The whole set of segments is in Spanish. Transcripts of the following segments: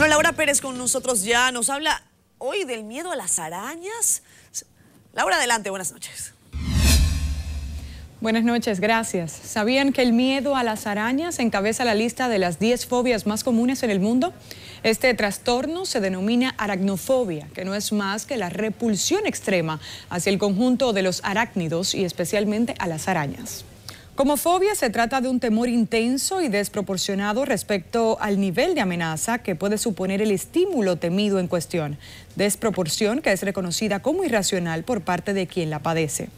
Bueno, Laura Pérez con nosotros ya nos habla hoy del miedo a las arañas. Laura, adelante, buenas noches. Buenas noches, gracias. ¿Sabían que el miedo a las arañas encabeza la lista de las 10 fobias más comunes en el mundo? Este trastorno se denomina aracnofobia, que no es más que la repulsión extrema hacia el conjunto de los arácnidos y especialmente a las arañas. Como fobia se trata de un temor intenso y desproporcionado respecto al nivel de amenaza que puede suponer el estímulo temido en cuestión, desproporción que es reconocida como irracional por parte de quien la padece.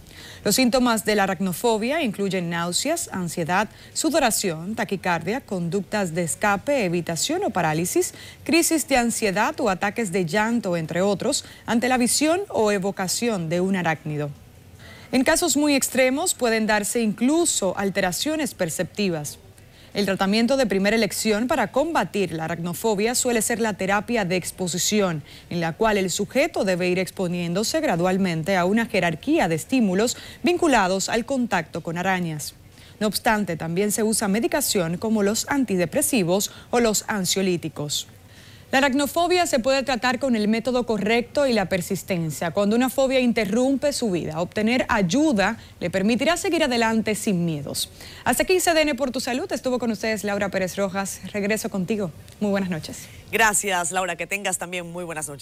Los síntomas de la aracnofobia incluyen náuseas, ansiedad, sudoración, taquicardia, conductas de escape, evitación o parálisis, crisis de ansiedad o ataques de llanto, entre otros, ante la visión o evocación de un arácnido. En casos muy extremos pueden darse incluso alteraciones perceptivas. El tratamiento de primera elección para combatir la aracnofobia suele ser la terapia de exposición, en la cual el sujeto debe ir exponiéndose gradualmente a una jerarquía de estímulos vinculados al contacto con arañas. No obstante, también se usa medicación como los antidepresivos o los ansiolíticos. La aracnofobia se puede tratar con el método correcto y la persistencia. Cuando una fobia interrumpe su vida, obtener ayuda le permitirá seguir adelante sin miedos. Hasta aquí CDN por tu salud. Estuvo con ustedes Laura Pérez Rojas. Regreso contigo. Muy buenas noches. Gracias, Laura. Que tengas también muy buenas noches.